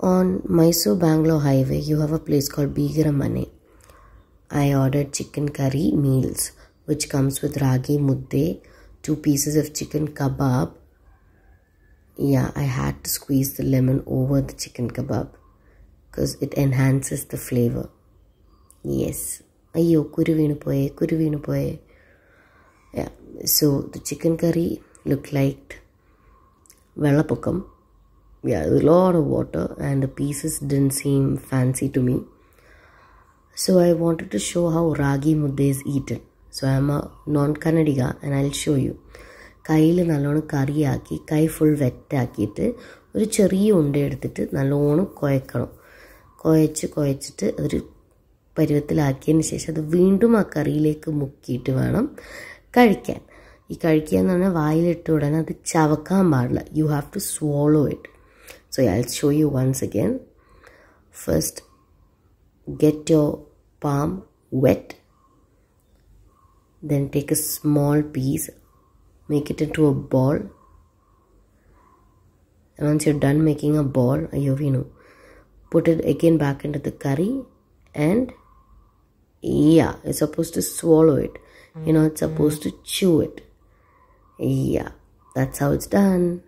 On Mysore Bangalore Highway, you have a place called Bigramane. I ordered chicken curry meals, which comes with ragi mudde, two pieces of chicken kebab. Yeah, I had to squeeze the lemon over the chicken kebab because it enhances the flavor. Yes. Ayo, kuruvinu poye, kuruvinu poye. Yeah, so the chicken curry looked like velappakam yeah a lot of water and the pieces didn't seem fancy to me so i wanted to show how ragi mudda is eaten so i am a non kannadiga and i'll show you കയ്യിൽ നല്ലോണം കറിയാക്കി കൈ full വെറ്റാക്കിയിട്ട് ഒരു ചെറിയ ഉണ്ട എടുത്തിട്ട് നല്ലോണം കുഴക്കണം കുഴച്ച് കുഴച്ചിട്ട് ഒരു പരുവത്തിലാക്കിയതിന് ശേഷം അത് വീണ്ടും ആ കറിയിലേക്ക് മുക്കിയിട്ട് വേണം കഴിക്കാൻ ഈ കഴിക്കുക എന്ന് പറഞ്ഞാൽ വായിലിട്ട ഉടനെ അത് ചവക്കാൻ പാടില്ല you have to swallow it so yeah, i'll show you once again first get your palm wet then take a small piece make it into a ball and once you're done making a ball you know put it again back into the curry and yeah you're supposed to swallow it you know, it's supposed mm-hmm. to chew it yeah that's how it's done